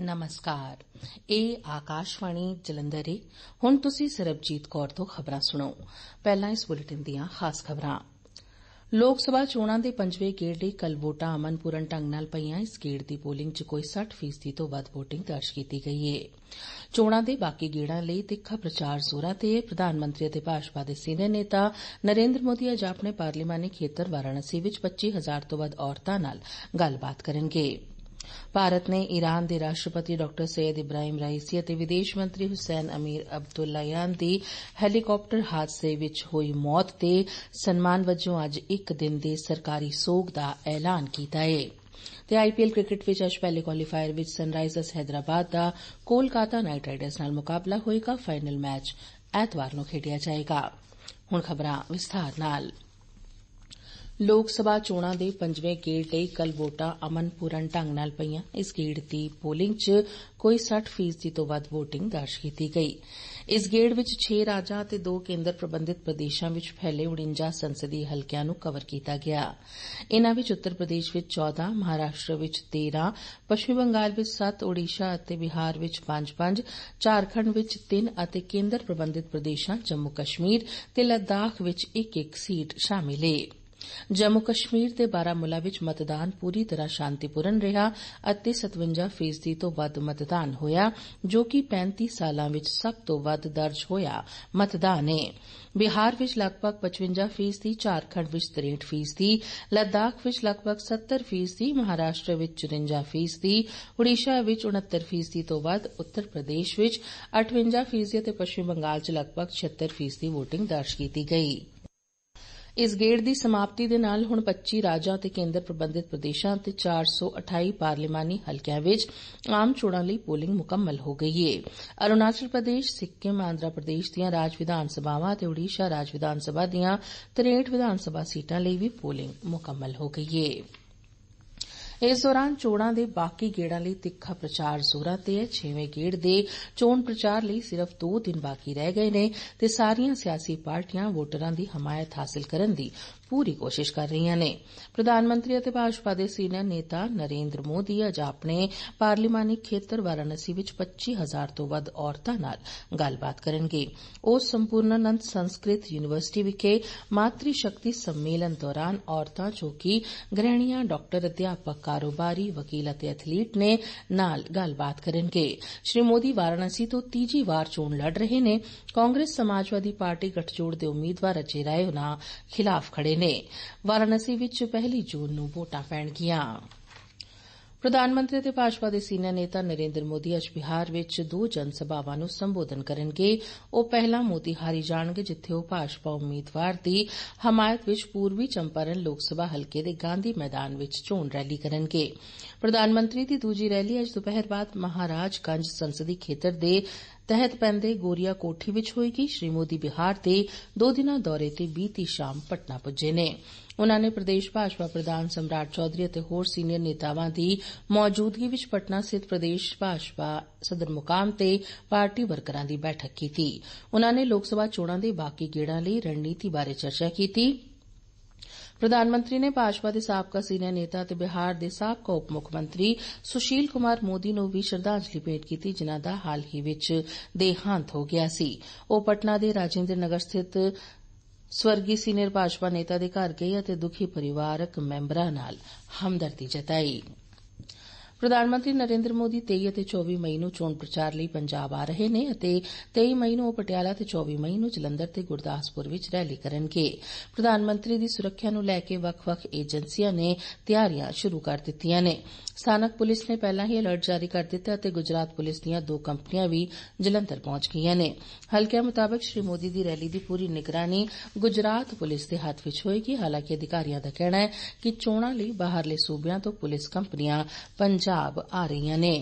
ਨਮਸਕਾਰ ਇਹ ਆਕਾਸ਼ਵਾਣੀ ਜਲੰਧਰ ਹੈ ਹੁਣ ਤੁਸੀਂ ਸਰਬਜੀਤ ਕੌਰ ਤੋਂ ਖਬਰਾਂ ਸੁਣੋ ਪਹਿਲਾਂ ਇਸ ਬੁਲੇਟਿਨ ਦੀਆਂ ਖਾਸ ਖਬਰਾਂ ਲੋਕ ਸਭਾ ਚੋਣਾਂ ਦੇ ਪੰਜਵੇਂ ਗੇੜ ਲਈ ਕੱਲ ਵੋਟਾਂ ਅਮਨਪੂਰਨ ਢੰਗ ਨਾਲ ਪਈਆਂ ਇਸ ਗੇੜ ਦੀ ਪੋਲਿੰਗ 'ਚ ਕੋਈ 60 ਫੀਸਦੀ ਤੋਂ ਵੱਧ ਵੋਟਿੰਗ ਦਰਜ ਕੀਤੀ ਗਈ ਏ ਚੋਣਾਂ ਦੇ ਬਾਕੀ ਗੇੜਾਂ ਲਈ ਤਿੱਖਾ ਪ੍ਰਚਾਰ ਜ਼ੋਰਾਂ ਤੇ ਪ੍ਰਧਾਨ ਮੰਤਰੀ ਅਤੇ ਭਾਜਪਾ ਦੇ ਸੀਨੀਅਰ ਨੇਤਾ ਨਰਿੰਦਰ ਮੋਦੀ ਅੱਜ ਆਪਣੇ ਪਾਰਲੀਮਾਨੀ ਖੇਤਰ ਵਾਰਾਣਸੀ ਵਿੱਚ 25000 ਤੋਂ ਵੱਧ ਔਰਤਾਂ ਨਾਲ ਗੱਲਬਾਤ ਕਰਨਗੇ ਭਾਰਤ ਨੇ ਈਰਾਨ ਦੇ ਰਾਸ਼ਟਰਪਤੀ ਡਾਕਟਰ ਸੈਦ ਇਬਰਾਹਿਮ ਰਾਈਸੀ ਅਤੇ ਵਿਦੇਸ਼ ਮੰਤਰੀ ਹੁਸੈਨ ਅਮੀਰ ਅਬਦੁੱਲਾਯਾਨ ਦੀ ਹੈਲੀਕਾਪਟਰ ਹਾਦਸੇ ਵਿੱਚ ਹੋਈ ਮੌਤ ਤੇ ਸਨਮਾਨ ਵਜੋਂ ਅੱਜ ਇੱਕ ਦਿਨ ਦੇ ਸਰਕਾਰੀ ਸੋਗ ਦਾ ਐਲਾਨ ਕੀਤਾ ਹੈ ਤੇ ਆਈਪੀਐਲ ਕ੍ਰਿਕਟ ਵਿੱਚ ਅੱਜ ਪਹਿਲੇ ਕੁਆਲੀਫਾਇਰ ਵਿੱਚ ਸਨਰਾਈਜ਼ਰਸ ਹైదరాబాద్ ਦਾ ਕੋਲਕਾਤਾ ਨਾਈਟ ਰਾਈਡਰਸ ਨਾਲ ਮੁਕਾਬਲਾ ਹੋਏਗਾ ਫਾਈਨਲ ਮੈਚ ਐਤਵਾਰ ਨੂੰ ਖੇਡਿਆ ਜਾਏਗਾ ਹੁਣ ਖਬਰਾਂ ਵਿਸਥਾਰ ਨਾਲ ਲੋਕ ਸਭਾ ਚੋਣਾਂ ਦੇ ਪੰਜਵੇਂ ਗੇੜ ਲਈ ਕੱਲ ਵੋਟਾਂ ਅਮਨਪੂਰਨ ਢੰਗ ਨਾਲ ਪਈਆਂ ਇਸ ਗੇੜ ਦੀ ਪੋਲਿੰਗ 'ਚ ਕੋਈ 60 ਫੀਸਦੀ ਤੋਂ ਵੱਧ ਵੋਟਿੰਗ ਦਰਜ ਕੀਤੀ ਗਈ ਇਸ ਗੇੜ ਵਿੱਚ 6 ਰਾਜਾਂ ਅਤੇ 2 ਕੇਂਦਰ ਪ੍ਰਬੰਧਿਤ ਪ੍ਰਦੇਸ਼ਾਂ ਵਿੱਚ ਫੈਲੇ 49 ਸੰਸਦੀ ਹਲਕਿਆਂ ਨੂੰ ਕਵਰ ਕੀਤਾ ਗਿਆ ਇਨ੍ਹਾਂ ਵਿੱਚ ਉੱਤਰ ਪ੍ਰਦੇਸ਼ ਵਿੱਚ 14 ਮਹਾਰਾਸ਼ਟਰ ਵਿੱਚ 13 ਪੱਛਮੀ ਬੰਗਾਲ ਵਿੱਚ 7 ਓਡੀਸ਼ਾ ਅਤੇ ਬਿਹਾਰ ਵਿੱਚ 5-5 ਝਾਰਖੰਡ ਵਿੱਚ 3 ਅਤੇ ਕੇਂਦਰ ਪ੍ਰਬੰਧਿਤ ਪ੍ਰਦੇਸ਼ਾਂ ਜੰਮੂ ਕਸ਼ਮੀਰ ਤੇ ਲਦਾਖ ਵਿੱਚ 1-1 ਸੀਟ ਸ਼ਾਮਿਲ ਏ ਜੰਮੂ ਕਸ਼ਮੀਰ ਦੇ ਬਾਰਾਮੂਲਾ ਵਿੱਚ ਮਤਦਾਨ ਪੂਰੀ ਤਰ੍ਹਾਂ ਸ਼ਾਂਤੀਪੂਰਨ ਰਿਹਾ ਅਤੇ 57 ਫੀਸਦੀ ਤੋਂ ਵੱਧ ਮਤਦਾਨ ਹੋਇਆ ਜੋ ਕਿ 35 ਸਾਲਾਂ ਵਿੱਚ ਸਭ ਤੋਂ ਵੱਧ ਦਰਜ ਹੋਇਆ ਮਤਦਾਨ ਹੈ ਬਿਹਾਰ ਵਿੱਚ ਲਗਭਗ 55 ਫੀਸਦੀ ਝਾਰਖੰਡ ਵਿੱਚ 63 ਫੀਸਦੀ ਲੱਦਾਖ ਵਿੱਚ ਲਗਭਗ 70 ਫੀਸਦੀ ਮਹਾਰਾਸ਼ਟਰ ਵਿੱਚ 54 ਫੀਸਦੀ ਓਡੀਸ਼ਾ ਵਿੱਚ 69 ਫੀਸਦੀ ਤੋਂ ਵੱਧ ਉੱਤਰ ਪ੍ਰਦੇਸ਼ ਵਿੱਚ 58 ਫੀਸਦੀ ਅਤੇ ਪੱਛਮੀ ਬੰਗਾਲ 'ਚ ਲਗਭਗ 76 ਫੀਸਦੀ VOTING ਦਰਜ ਕੀਤੀ ਗਈ। ਇਸ ਗੇੜ ਦੀ ਸਮਾਪਤੀ ਦੇ ਨਾਲ ਹੁਣ 25 ਰਾਜਾਂ ਤੇ ਕੇਂਦਰ ਪ੍ਰਬੰਧਿਤ ਪ੍ਰਦੇਸ਼ਾਂ ਤੇ 428 ਪਾਰਲੀਮਾਨੀ ਹਲਕਿਆਂ ਵਿੱਚ ਆਮ ਚੋਣਾਂ ਲਈ ਪੋਲਿੰਗ ਮੁਕੰਮਲ ਹੋ ਗਈ ਏ ਅਰੁਣਾਚਲ ਪ੍ਰਦੇਸ਼ ਸਿੱਕਮ ਆਂਧਰਾ ਪ੍ਰਦੇਸ਼ ਦੀਆਂ ਰਾਜ ਵਿਧਾਨ ਸਭਾਵਾਂ ਤੇ ਓਡੀਸ਼ਾ ਰਾਜ ਵਿਧਾਨ ਸਭਾ ਦੀਆਂ 63 ਵਿਧਾਨ ਸਭਾ ਸੀਟਾਂ ਲਈ ਵੀ ਪੋਲਿੰਗ ਮੁਕੰਮਲ ਹੋ ਗਈ ਏ ਇਸ ਦੌਰਾਨ ਚੋਣਾਂ ਦੇ ਬਾਕੀ ਗੇੜਾਂ ਲਈ ਤਿੱਖਾ ਪ੍ਰਚਾਰ ਜ਼ੋਰਾਂ ਤੇ ਹੈ 6ਵੇਂ ਗੇੜ ਦੇ ਚੋਣ ਪ੍ਰਚਾਰ ਲਈ ਸਿਰਫ 2 ਦਿਨ ਬਾਕੀ ਰਹਿ ਗਏ ਨੇ ਤੇ ਸਾਰੀਆਂ ਸਿਆਸੀ ਪਾਰਟੀਆਂ ਵੋਟਰਾਂ ਦੀ ਹਮਾਇਤ ਹਾਸਲ ਕਰਨ ਦੀ पूरी कोशिश कर रहियां न प्रधानमंत्री ਅਤੇ ਭਾਜਪਾ ਦੇ ਸੀਨੀਅਰ ਨੇਤਾ ਨਰਿੰਦਰ ਮੋਦੀ ਅੱਜ ਆਪਣੇ ਪਾਰਲੀਮਾਨੀ ਖੇਤਰ ਵਾਰਾਣਸੀ ਵਿੱਚ 25000 ਤੋਂ ਵੱਧ ਔਰਤਾਂ ਨਾਲ ਗੱਲਬਾਤ ਕਰਨਗੇ ਉਹ ਸੰਪੂਰਨ ਅਨੰਤ ਸੰਸਕ੍ਰਿਤ ਯੂਨੀਵਰਸਿਟੀ ਵਿਖੇ ਮਾਤਰੀ ਸ਼ਕਤੀ ਸੰਮੇਲਨ ਦੌਰਾਨ ਔਰਤਾਂ ਜੋ ਕਿ ਗ੍ਰਹਿਣੀਆਂ ਡਾਕਟਰ ਅਧਿਆਪਕ ਕਾਰੋਬਾਰੀ ਵਕੀਲ ਅਤੇ ਐਥਲੀਟ ਨੇ ਨਾਲ ਗੱਲਬਾਤ ਕਰਨਗੇ ਸ਼੍ਰੀ ਮੋਦੀ ਵਾਰਾਣਸੀ ਤੋਂ ਤੀਜੀ ਵਾਰ ਚੋਣ ਲੜ ਰਹੇ ਨੇ ਕਾਂਗਰਸ ਸਮਾਜਵਾਦੀ ਪਾਰਟੀ ਗਠਜੋੜ ਦੇ ਉਮੀਦਵਾਰ ਅਜੇ ਰਾਏ ਉਨ੍ਹਾਂ ਖਿਲਾਫ ਖੜੇ ਨੇ ਨੇ ਵਾਰਾਣਸੀ ਵਿੱਚ ਪਹਿਲੀ ਜੂਨ ਨੂੰ ਵੋਟਾਂ ਪੈਣਗੀਆਂ ਪ੍ਰਧਾਨ ਮੰਤਰੀ ਅਤੇ ਭਾਜਪਾ ਦੇ ਸੀਨੀਅਰ ਨੇਤਾ ਨਰਿੰਦਰ ਮੋਦੀ ਅੱਜ ਬਿਹਾਰ ਵਿੱਚ ਦੋ ਜਨ ਸਭਾਵਾਂ ਨੂੰ ਸੰਬੋਧਨ ਕਰਨਗੇ ਉਹ ਮੋਦੀ ਹਾਰੀ ਜਾਣਗੇ ਜਿੱਥੇ ਉਹ ਭਾਜਪਾ ਉਮੀਦਵਾਰ ਦੀ ਹਮਾਇਤ ਵਿੱਚ ਪੂਰਬੀ ਚੰਪਾਰਨ ਲੋਕ ਸਭਾ ਹਲਕੇ ਦੇ ਗਾਂਧੀ ਮੈਦਾਨ ਵਿੱਚ ਚੋਣ ਰੈਲੀ ਕਰਨਗੇ ਪ੍ਰਧਾਨ ਮੰਤਰੀ ਦੀ ਦੂਜੀ ਰੈਲੀ ਅੱਜ ਦੁਪਹਿਰ ਬਾਅਦ ਮਹਾਰਾਜਗੰਜ ਸੰਸਦੀ ਖੇਤਰ ਦੇ ਤਹਿਤ ਪੈਂਦੇ ਗੋਰੀਆ ਕੋਠੀ ਵਿੱਚ ਹੋਏਗੀ ਸ਼੍ਰੀ ਮੋਦੀ ਬਿਹਾਰ ਦੇ ਦੋ ਦਿਨਾਂ ਦੌਰੇ ਤੇ ਬੀਤੀ ਸ਼ਾਮ ਪਟਨਾ ਪੁੱਜੇ ਨੇ ਉਨ੍ਹਾਂ ਨੇ ਪ੍ਰਦੇਸ਼ ਭਾਜਪਾ ਪ੍ਰਧਾਨ ਸਮਰਾਟ ਚੌਧਰੀ ਅਤੇ ਹੋਰ ਸੀਨੀਅਰ ਨੇਤਾਵਾਂ ਦੀ ਮੌਜੂਦਗੀ ਵਿੱਚ ਪਟਨਾ ਸਿੱਧ ਪ੍ਰਦੇਸ਼ ਭਾਜਪਾ ਸਦਰ ਮੁਕਾਮ ਤੇ ਪਾਰਟੀ ਵਰਕਰਾਂ ਦੀ ਬੈਠਕ ਕੀਤੀ ਉਨ੍ਹਾਂ ਨੇ ਲੋਕ ਸਭਾ ਚੋਣਾਂ ਦੇ ਬਾਕੀ ਗੇੜਾਂ ਲਈ ਰਣਨੀਤੀ ਬਾਰੇ ਚਰਚਾ ਕੀਤੀ ਪ੍ਰਧਾਨ ਮੰਤਰੀ ਨੇ ਭਾਜਪਾ ਦੇ ਸਾਬਕਾ ਸੀਨੀਅਰ ਨੇਤਾ ਤੇ ਬਿਹਾਰ ਦੇ ਸਾਬਕਾ ਉਪ ਮੁੱਖ ਮੰਤਰੀ ਸੁਸ਼ੀਲ ਕੁਮਾਰ ਮੋਦੀ ਨੂੰ ਵੀ ਸ਼ਰਧਾਂਜਲੀ ਭੇਟ ਕੀਤੀ ਜਿਨ੍ਹਾਂ ਦਾ ਹਾਲ ਹੀ ਵਿੱਚ ਦੇਹਾਂਤ ਹੋ ਗਿਆ ਸੀ ਉਹ ਪਟਨਾ ਦੇ ਰਾਜਿੰਦਰ ਨਗਰ ਸਥਿਤ ਸਵਰਗੀ ਸੀਨੀਅਰ ਭਾਜਪਾ ਨੇਤਾ ਦੇ ਘਰ ਗਏ ਅਤੇ ਦੁਖੀ ਪਰਿਵਾਰਕ ਮੈਂਬਰਾਂ ਨਾਲ ਹਮਦਰਦੀ ਜਤਾਈ ਪ੍ਰਧਾਨ ਮੰਤਰੀ ਨਰਿੰਦਰ ਮੋਦੀ 23 ਅਤੇ 24 ਮਈ ਨੂੰ ਚੋਣ ਪ੍ਰਚਾਰ ਲਈ ਪੰਜਾਬ ਆ ਰਹੇ ਨੇ ਅਤੇ 23 ਮਈ ਨੂੰ ਉਹ ਪਟਿਆਲਾ ਤੇ 24 ਮਈ ਨੂੰ ਜਲੰਧਰ ਤੇ ਗੁਰਦਾਸਪੁਰ ਵਿੱਚ ਰੈਲੀ ਕਰਨਗੇ ਪ੍ਰਧਾਨ ਮੰਤਰੀ ਦੀ ਸੁਰੱਖਿਆ ਨੂੰ ਲੈ ਕੇ ਵੱਖ-ਵੱਖ ਏਜੰਸੀਆਂ ਨੇ ਤਿਆਰੀਆਂ ਸ਼ੁਰੂ ਕਰ ਦਿੱਤੀਆਂ ਨੇ ਸਥਾਨਕ ਪੁਲਿਸ ਨੇ ਪਹਿਲਾਂ ਹੀ ਅਲਰਟ ਜਾਰੀ ਕਰ ਦਿੱਤਾ ਅਤੇ ਗੁਜਰਾਤ ਪੁਲਿਸ ਦੀਆਂ ਦੋ ਕੰਪਨੀਆਂ ਵੀ ਜਲੰਧਰ ਪਹੁੰਚ ਗਈਆਂ ਨੇ ਹਲਕਿਆਂ ਮੁਤਾਬਕ ਸ਼੍ਰੀ ਮੋਦੀ ਦੀ ਰੈਲੀ ਦੀ ਪੂਰੀ ਨਿਗਰਾਨੀ ਗੁਜਰਾਤ ਪੁਲਿਸ ਦੇ ਹੱਥ ਵਿੱਚ ਹੋਏਗੀ ਹਾਲਾਂਕਿ ਅਧਿਕਾਰੀਆਂ ਦਾ ਕਹਿਣਾ ਹੈ ਕਿ ਚੋਣਾਂ ਲਈ ਬਾਹਰਲੇ ਸੂਬਿਆਂ ਤੋਂ ਪੁਲਿਸ ਕੰਪਨੀਆਂ ਪੰਜਾਬ ਹਿਸਾਬ ਆ ਰਹੀਆਂ ਨੇ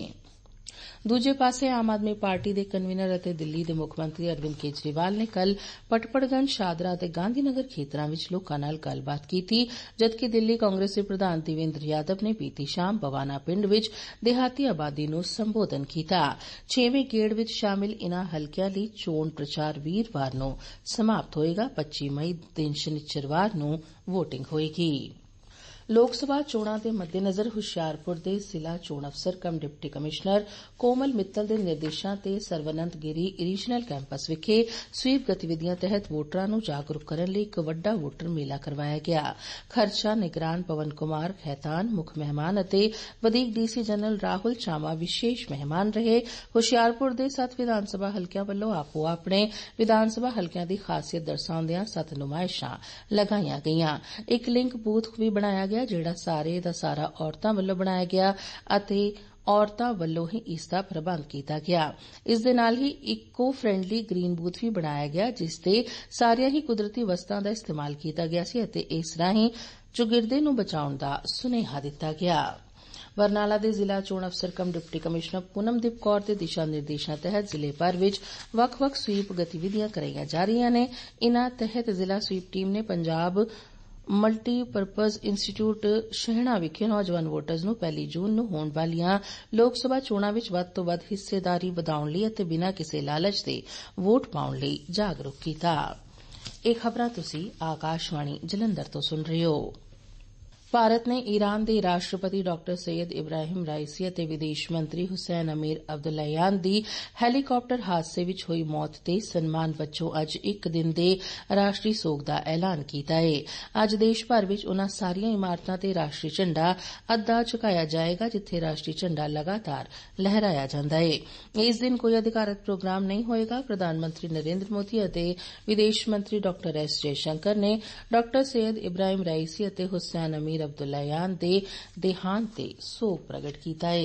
ਦੂਜੇ ਪਾਸੇ ਆਮ ਆਦਮੀ ਪਾਰਟੀ ਦੇ ਕਨਵੀਨਰ ਅਤੇ ਦਿੱਲੀ ਦੇ ਮੁੱਖ ਮੰਤਰੀ ਅਰਵਿੰਦ ਕੇਜਰੀਵਾਲ ਨੇ ਕੱਲ ਪਟਪੜਗੰਜ ਸ਼ਾਦਰਾ ਅਤੇ ਗਾਂਧੀਨਗਰ ਖੇਤਰਾਂ ਵਿੱਚ ਲੋਕਾਂ ਨਾਲ ਗੱਲਬਾਤ ਕੀਤੀ ਜਦਕਿ ਦਿੱਲੀ ਕਾਂਗਰਸ ਦੇ ਪ੍ਰਧਾਨ ਦਿਵਿੰਦਰ ਯਾਦਵ ਨੇ ਬੀਤੀ ਸ਼ਾਮ ਬਵਾਨਾ ਪਿੰਡ ਵਿੱਚ ਦਿਹਾਤੀ ਆਬਾਦੀ ਨੂੰ ਸੰਬੋਧਨ ਕੀਤਾ 6ਵੇਂ ਗੇੜ ਵਿੱਚ ਸ਼ਾਮਿਲ ਇਨ੍ਹਾਂ ਹਲਕਿਆਂ ਲਈ ਚੋਣ ਪ੍ਰਚਾਰ ਵੀਰਵਾਰ ਨੂੰ ਸਮਾਪਤ ਹੋਏਗਾ 25 ਮਈ ਦਿਨ ਸ਼ਨੀਚਰਵਾਰ ਨੂੰ ਵੋਟਿੰਗ ਹੋਏਗੀ ਲੋਕ ਸਭਾ ਚੋਣਾਂ ਦੇ ਮੱਦੇਨਜ਼ਰ ਹੁਸ਼ਿਆਰਪੁਰ ਦੇ ਜ਼ਿਲ੍ਹਾ ਚੋਣ ਅਫਸਰ cum deputy commissioner Komal Mittal ਦੇ ਨਿਰਦੇਸ਼ਾਂ ਤੇ ਸਰਵਨੰਤ ਗਿਰੀ ਰੀਜਨਲ ਕੈਂਪਸ ਵਿਖੇ ਸਵੀਪ ਗਤੀਵਿਧੀਆਂ ਤਹਿਤ ਵੋਟਰਾਂ ਨੂੰ ਜਾਗਰੂਕ ਕਰਨ ਲਈ ਇੱਕ ਵੱਡਾ ਵੋਟਰ ਮੇਲਾ ਕਰਵਾਇਆ ਗਿਆ ਖਰਚਾ ਨਿਗਰਾਨ ਪਵਨ ਕੁਮਾਰ ਖੈਤਾਨ ਮੁੱਖ ਮਹਿਮਾਨ ਅਤੇ ਵਧੀਕ ਡੀਸੀ ਜਨਰਲ ਰਾਹੁਲ ਚਾਮਾ ਵਿਸ਼ੇਸ਼ ਮਹਿਮਾਨ ਰਹੇ ਹੁਸ਼ਿਆਰਪੁਰ ਦੇ ਸੱਤ ਵਿਧਾਨ ਸਭਾ ਹਲਕਿਆਂ ਵੱਲੋਂ ਆਪੋ ਆਪਣੇ ਵਿਧਾਨ ਸਭਾ ਹਲਕਿਆਂ ਦੀ ਖਾਸੀਅਤ ਦਰਸਾਉਂਦਿਆਂ ਸੱਤ ਨੁਮਾਇਸ਼ਾਂ ਲਗਾਈਆਂ ਗਈਆਂ ਇੱਕ ਲਿੰਕ ਬੂਥ ਵੀ ਬਣਾਇਆ ਗਿਆ ਹੈ ਜਿਹੜਾ ਸਾਰੇ ਦਾ ਸਾਰਾ ਔਰਤਾਂ ਵੱਲੋਂ ਬਣਾਇਆ ਗਿਆ ਅਤੇ ਔਰਤਾਂ ਵੱਲੋਂ ਹੀ ਇਸ ਦਾ ਪ੍ਰਬੰਧ ਕੀਤਾ ਗਿਆ ਇਸ ਦੇ ਨਾਲ ਹੀ ਇਕੋ ਫ੍ਰੈਂਡਲੀ ਗ੍ਰੀਨ ਬੂਥ ਵੀ ਬਣਾਇਆ ਗਿਆ ਜਿਸ ਤੇ ਸਾਰੀਆਂ ਹੀ ਕੁਦਰਤੀ ਵਸਤਾਂ ਦਾ ਇਸਤੇਮਾਲ ਕੀਤਾ ਗਿਆ ਸੀ ਅਤੇ ਇਸ ਰਾਹੀਂ ਚੁਗਿਰਦੇ ਨੂੰ ਬਚਾਉਣ ਦਾ ਸੁਨੇਹਾ ਦਿੱਤਾ ਗਿਆ ਬਰਨਾਲਾ ਦੇ ਜ਼ਿਲ੍ਹਾ ਚੋਣ ਅਫਸਰ cum deputy commissioner Poonamdeep Kaur ਦੇ ਦਿਸ਼ਾ ਨਿਰਦੇਸ਼ਾਂ ਤਹਿਤ ਜ਼ਿਲ੍ਹੇ ਭਰ ਵਿੱਚ ਵੱਖ-ਵੱਖ ਸਵੀਪ ਗਤੀਵਿਧੀਆਂ ਕਰਾਈਆਂ ਜਾ ਰਹੀਆਂ ਨੇ ਇਨ੍ਹਾਂ ਤਹਿਤ ਜ਼ਿਲ੍ਹਾ ਸਵੀਪ ਟੀਮ ਨੇ Punjab multi purpose institute Shehna ਵਿਖੇ ਨੌਜਵਾਨ ਵੋਟਰਜ਼ ਨੂੰ 1 ਜੂਨ ਨੂੰ ਹੋਣ ਵਾਲੀਆਂ ਲੋਕ ਸਭਾ ਚੋਣਾਂ ਵਿੱਚ ਵੱਧ ਤੋਂ ਵੱਧ ਹਿੱਸੇਦਾਰੀ ਵਧਾਉਣ ਲਈ ਅਤੇ ਬਿਨਾਂ ਕਿਸੇ ਲਾਲਚ ਦੇ ਵੋਟ ਪਾਉਣ ਲਈ ਜਾਗਰੂਕ ਕੀਤਾ ਇਹ ਖਬਰਾਂ ਤੁਸੀਂ ਆਕਾਸ਼ਵਾਣੀ ਜਲੰਧਰ ਤੋਂ ਸੁਣ ਰਹੇ ਹੋ ਭਾਰਤ ਨੇ ਈਰਾਨ ਦੇ ਰਾਸ਼ਟਰਪਤੀ ਡਾਕਟਰ ਸੈਦ ਇਬਰਾਹਿਮ ਰਾਈਸੀ ਅਤੇ ਵਿਦੇਸ਼ ਮੰਤਰੀ ਹੁਸੈਨ ਅਮੀਰ ਅਬਦੁੱਲਾਹਿਆਨ ਦੀ ਹੈਲੀਕਾਪਟਰ ਹਾਦਸੇ ਵਿੱਚ ਹੋਈ ਮੌਤ ਤੇ ਸਨਮਾਨ ਵੱਜੋਂ ਅੱਜ ਇੱਕ ਦਿਨ ਦੇ ਰਾਸ਼ਟਰੀ ਸੋਗ ਦਾ ਐਲਾਨ ਕੀਤਾ ਹੈ ਅੱਜ ਦੇਸ਼ ਭਰ ਵਿੱਚ ਉਹਨਾਂ ਸਾਰੀਆਂ ਇਮਾਰਤਾਂ ਤੇ ਰਾਸ਼ਟਰੀ ਝੰਡਾ ਅੱਧਾ ਝੁਕਾਇਆ ਜਾਏਗਾ ਜਿੱਥੇ ਰਾਸ਼ਟਰੀ ਝੰਡਾ ਲਗਾਤਾਰ ਲਹਿਰਾਇਆ ਜਾਂਦਾ ਹੈ ਇਸ ਦਿਨ ਕੋਈ ਅਧਿਕਾਰਤ ਪ੍ਰੋਗਰਾਮ ਨਹੀਂ ਹੋਏਗਾ ਪ੍ਰਧਾਨ ਮੰਤਰੀ ਨਰਿੰਦਰ ਮੋਦੀ ਅਤੇ ਵਿਦੇਸ਼ ਮੰਤਰੀ ਡਾਕਟਰ ਐਸ ਸ਼ੰਕਰ ਨੇ ਡਾਕਟਰ ਸੈਦ ਇਬਰਾਹਿਮ ਰਾਈਸੀ ਅਤੇ ਹੁਸੈਨ ਅਮੀਰ ਅਮੀਰ ਯਾਨ ਦੇ ਦੇਹਾਂਤ ਤੇ ਸੋਗ ਪ੍ਰਗਟ ਕੀਤਾ ਹੈ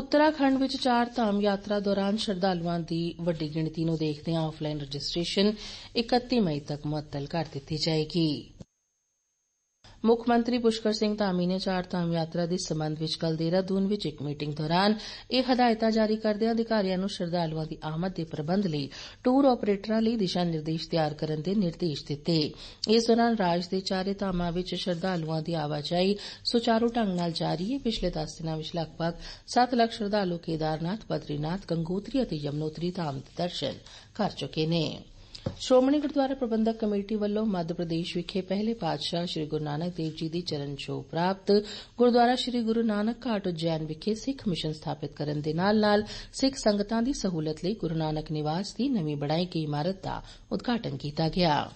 ਉੱਤਰਾਖੰਡ ਵਿੱਚ ਚਾਰ ਧਾਮ ਯਾਤਰਾ ਦੌਰਾਨ ਸ਼ਰਧਾਲੂਆਂ ਦੀ ਵੱਡੀ ਗਿਣਤੀ ਨੂੰ ਦੇਖਦੇ ਆਫਲਾਈਨ ਰਜਿਸਟ੍ਰੇਸ਼ਨ 31 ਮਈ ਤੱਕ ਮੁਅੱਤਲ ਕਰ ਦਿੱਤੀ ਜਾਏਗੀ ਮੁੱਖ ਮੰਤਰੀ ਪੁਸ਼ਕਰ ਸਿੰਘ ਧਾਮੀ ਨੇ ਚਾਰ ਧਾਮ ਯਾਤਰਾ ਦੇ ਸਬੰਧ ਵਿੱਚ ਕੱਲ ਦੂਨ ਵਿੱਚ ਇੱਕ ਮੀਟਿੰਗ ਦੌਰਾਨ ਇਹ ਹਦਾਇਤਾਂ ਜਾਰੀ ਕਰਦਿਆਂ ਅਧਿਕਾਰੀਆਂ ਨੂੰ ਸ਼ਰਧਾਲੂਆਂ ਦੀ ਆਮਦ ਦੇ ਪ੍ਰਬੰਧ ਲਈ ਟੂਰ ਆਪਰੇਟਰਾਂ ਲਈ ਦਿਸ਼ਾ ਨਿਰਦੇਸ਼ ਤਿਆਰ ਕਰਨ ਦੇ ਨਿਰਦੇਸ਼ ਦਿੱਤੇ ਇਸ ਦੌਰਾਨ ਰਾਜ ਦੇ ਚਾਰੇ ਧਾਮਾਂ ਵਿੱਚ ਸ਼ਰਧਾਲੂਆਂ ਦੀ ਆਵਾਜਾਈ ਸੁਚਾਰੂ ਢੰਗ ਨਾਲ ਜਾਰੀ ਹੈ ਪਿਛਲੇ 10 ਦਿਨਾਂ ਵਿੱਚ ਲਗਭਗ 7 ਲੱਖ ਸ਼ਰਧਾਲੂ ਕੇਦਾਰਨਾਥ ਬਦਰੀਨਾਥ ਗੰਗੋਤਰੀ ਅਤੇ ਯਮਨੋਤਰੀ ਧਾਮ ਦੇ ਦਰਸ਼ਨ ਕਰ ਚੁੱਕੇ ਨੇ ਸ਼੍ਰੋਮਣੀ ਗੁਰਦੁਆਰਾ ਪ੍ਰਬੰਧਕ ਕਮੇਟੀ ਵੱਲੋਂ ਮੱਧ ਪ੍ਰਦੇਸ਼ ਵਿਖੇ ਪਹਿਲੇ ਪਾਤਸ਼ਾਹ ਸ੍ਰੀ ਗੁਰੂ ਨਾਨਕ ਦੇਵ ਜੀ ਦੀ ਚਰਨ ਛੋਹ ਪ੍ਰਾਪਤ ਗੁਰਦੁਆਰਾ ਸ੍ਰੀ ਗੁਰੂ ਨਾਨਕ ਘਾਟ ਉਜੈਨ ਵਿਖੇ ਸਿੱਖ ਮਿਸ਼ਨ ਸਥਾਪਿਤ ਕਰਨ ਦੇ ਨਾਲ-ਨਾਲ ਸਿੱਖ ਸੰਗਤਾਂ ਦੀ ਸਹੂਲਤ ਲਈ ਗੁਰੂ ਨਾਨਕ ਨਿਵਾਸ ਦੀ ਨਵੀਂ ਬਣਾਈ ਗਈ ਇਮਾਰਤ ਦਾ ਉਦਘਾਟਨ ਕੀਤਾ ਗਿਆ।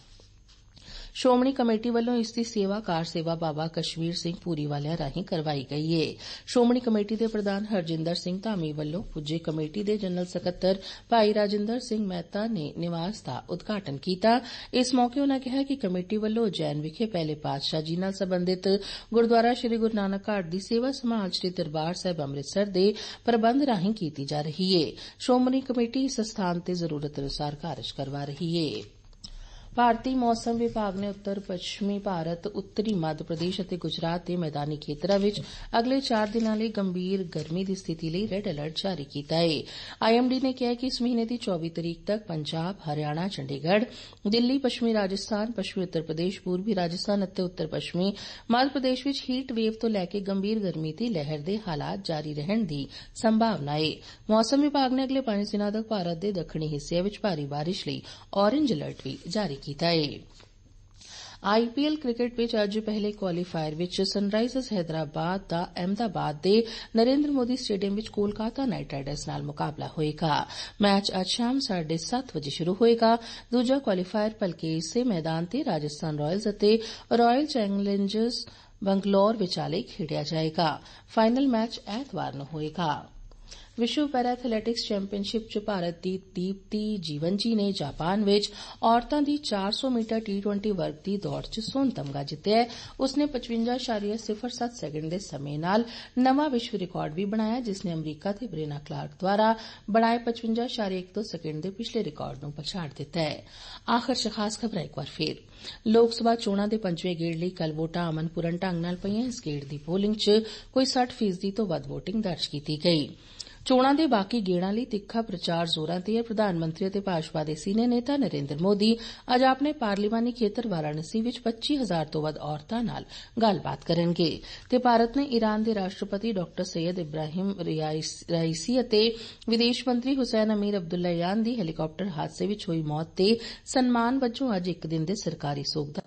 ਸ਼੍ਰੋਮਣੀ ਕਮੇਟੀ ਵੱਲੋਂ ਇਸ ਦੀ ਸੇਵਾ ਕਾਰ ਸੇਵਾ ਬਾਬਾ ਕਸ਼ਮੀਰ ਸਿੰਘ ਪੂਰੀ ਵਾਲਿਆਂ ਰਾਹੀਂ ਕਰਵਾਈ ਗਈ ਏ ਸ਼ੋਮਣੀ ਕਮੇਟੀ ਦੇ ਪ੍ਰਧਾਨ ਹਰਜਿੰਦਰ ਸਿੰਘ ਧਾਮੀ ਵੱਲੋਂ ਪੁੱਜੇ ਕਮੇਟੀ ਦੇ ਜਨਰਲ ਸਕੱਤਰ ਭਾਈ ਰਾਜਿੰਦਰ ਸਿੰਘ ਮਹਿਤਾ ਨੇ ਨਿਵਾਸ ਦਾ ਉਦਘਾਟਨ ਕੀਤਾ ਇਸ ਮੌਕੇ ਉਨ੍ਹਾਂ ਕਿਹਾ ਕਿ ਕਮੇਟੀ ਵੱਲੋਂ ਜੈਨ ਵਿਖੇ ਪਹਿਲੇ ਪਾਤਸ਼ਾਹ ਜੀ ਨਾਲ ਸੰਬੰਧਿਤ ਗੁਰਦੁਆਰਾ ਸ੍ਰੀ ਗੁਰੂ ਨਾਨਕ ਘਾਟ ਦੀ ਸੇਵਾ ਸਮਾਜ ਸ੍ਰੀ ਦਰਬਾਰ ਸਾਹਿਬ ਅੰਮ੍ਰਿਤਸਰ ਦੇ ਪ੍ਰਬੰਧ ਰਾਹੀਂ ਕੀਤੀ ਜਾ ਰਹੀ ਏ ਸ਼ੋਮਣੀ ਕਮੇਟੀ ਇਸ ਸਥਾਨ ਤੇ ਜ਼ਰੂਰਤ ਅਨੁਸਾਰ ਕਾਰਜ ਕਰਵਾ ਰਹੀ ਏ ਭਾਰਤੀ ਮੌਸਮ ਵਿਭਾਗ ਨੇ ਉੱਤਰ ਪੱਛਮੀ ਭਾਰਤ ਉੱਤਰੀ ਮੱਧ ਪ੍ਰਦੇਸ਼ ਅਤੇ ਗੁਜਰਾਤ ਦੇ ਮੈਦਾਨੀ ਖੇਤਰਾਂ ਵਿੱਚ ਅਗਲੇ 4 ਦਿਨਾਂ ਲਈ ਗੰਭੀਰ ਗਰਮੀ ਦੀ ਸਥਿਤੀ ਲਈ ਰੈੱਡ ਅਲਰਟ ਜਾਰੀ ਕੀਤਾ ਹੈ ਆਈਐਮਡੀ ਨੇ ਕਿਹਾ ਕਿ ਇਸ ਮਹੀਨੇ ਦੀ 24 ਤਰੀਕ ਤੱਕ ਪੰਜਾਬ ਹਰਿਆਣਾ ਚੰਡੀਗੜ੍ਹ ਦਿੱਲੀ ਪੱਛਮੀ ਰਾਜਸਥਾਨ ਪੱਛਮੀ ਉੱਤਰ ਪ੍ਰਦੇਸ਼ ਪੂਰਬੀ ਰਾਜਸਥਾਨ ਅਤੇ ਉੱਤਰ ਪੱਛਮੀ ਮੱਧ ਪ੍ਰਦੇਸ਼ ਵਿੱਚ ਹੀਟ ਵੇਵ ਤੋਂ ਲੈ ਕੇ ਗੰਭੀਰ ਗਰਮੀ ਦੀ ਲਹਿਰ ਦੇ ਹਾਲਾਤ ਜਾਰੀ ਰਹਿਣ ਦੀ ਸੰਭਾਵਨਾ ਹੈ ਮੌਸਮ ਵਿਭਾਗ ਨੇ ਅਗਲੇ 5 ਦਿਨਾਂ ਤੱਕ ਭਾਰਤ ਦੇ ਦੱਖਣੀ ਹਿੱਸੇ ਵਿੱਚ ਭਾਰੀ ਬਾਰਿਸ਼ ਲਈ ਔਰੇਂਜ ਅਲਰਟ ਵੀ ਜਾਰੀ की ताई आईपीएल क्रिकेट विच अज पहले क्वालीफायर विच सनराइजर्स हैदराबाद दा अहमदाबाद के नरेन्द्र मोदी स्टेडियम विच कोलकाता नाइट राइडर्स न मुकाबला होगा मैच अज शाम साढ़े सात बजे शुरू होएगा दूजा क्वालीफायर भलके इसे मैदान ते राजस्थान रॉयल्स अते रॉयल चैलेंजर्स बंगलौर विचाले खेडिया जाएगा फाइनल मैच एतवार न ਵਿਸ਼ਵ ਪੈਰਾ ਐਥਲੈਟਿਕਸ ਚੈਂਪੀਅਨਸ਼ਿਪ 'ਚ ਭਾਰਤ ਦੀ ਦੀਪਤੀ ਜੀਵਨ ਜੀ ਨੇ ਜਾਪਾਨ ਵਿੱਚ ਔਰਤਾਂ ਦੀ 400 ਮੀਟਰ T20 ਵਰਗ ਦੀ ਦੌੜ 'ਚ ਸੋਨ ਤਮਗਾ ਜਿੱਤਿਆ ਹੈ ਉਸ ਨੇ 55.07 ਸੈਕਿੰਡ ਦੇ ਸਮੇਂ ਨਾਲ ਨਵਾਂ ਵਿਸ਼ਵ ਰਿਕਾਰਡ ਵੀ ਬਣਾਇਆ ਜਿਸ ਨੇ ਅਮਰੀਕਾ ਦੇ ਬ੍ਰੇਨਾ ਕਲਾਰਕ ਦੁਆਰਾ ਬਣਾਏ 55.12 ਸੈਕਿੰਡ ਦੇ ਪਿਛਲੇ ਰਿਕਾਰਡ ਨੂੰ ਪਛਾੜ ਦਿੱਤਾ ਹੈ ਆਖਰ 'ਚ ਖਾਸ ਖਬਰ ਇੱਕ ਵਾਰ ਫੇਰ ਲੋਕ ਸਭਾ ਚੋਣਾਂ ਦੇ ਪੰਜਵੇਂ ਗੇੜ ਲਈ ਕੱਲ ਵੋਟਾਂ ਅਮਨਪੂਰਨ ਢੰਗ ਨਾਲ ਪਈਆਂ ਇਸ ਗੇੜ ਦੀ ਪੋਲਿੰਗ 'ਚ ਕੋਈ 60 ਤੋਂ ਵੱਧ ਵੋਟਿੰਗ ਦਰਜ ਕੀਤੀ ਗਈ ਚੋਣਾਂ ਦੇ ਬਾਕੀ ਗੇੜਾਂ ਲਈ ਤਿੱਖਾ ਪ੍ਰਚਾਰ ਜ਼ੋਰਾਂ ਤੇ ਹੈ ਪ੍ਰਧਾਨ ਮੰਤਰੀ ਅਤੇ ਭਾਜਪਾ ਦੇ ਸੀਨੀਅਰ ਨੇਤਾ ਨਰਿੰਦਰ ਮੋਦੀ ਅੱਜ ਆਪਣੇ ਪਾਰਲੀਮਾਨੀ ਖੇਤਰ ਵਾਰਾਣਸੀ ਵਿੱਚ 25000 ਤੋਂ ਵੱਧ ਔਰਤਾਂ ਨਾਲ ਗੱਲਬਾਤ ਕਰਨਗੇ ਤੇ ਭਾਰਤ ਨੇ ਈਰਾਨ ਦੇ ਰਾਸ਼ਟਰਪਤੀ ਡਾਕਟਰ ਸੈਦ ਇਬਰਾਹਿਮ ਰਾਈਸੀ ਅਤੇ ਵਿਦੇਸ਼ ਮੰਤਰੀ ਹੁਸੈਨ ਅਮੀਰ ਯਾਨ ਦੀ ਹੈਲੀਕਾਪਟਰ ਹਾਦਸੇ ਵਿੱਚ ਹੋਈ ਮੌਤ ਤੇ ਸਨਮਾਨ ਵਜੋਂ ਅੱਜ ਇੱਕ ਦਿਨ ਦੇ ਸਰਕਾਰੀ ਸੋਗ ਦਾ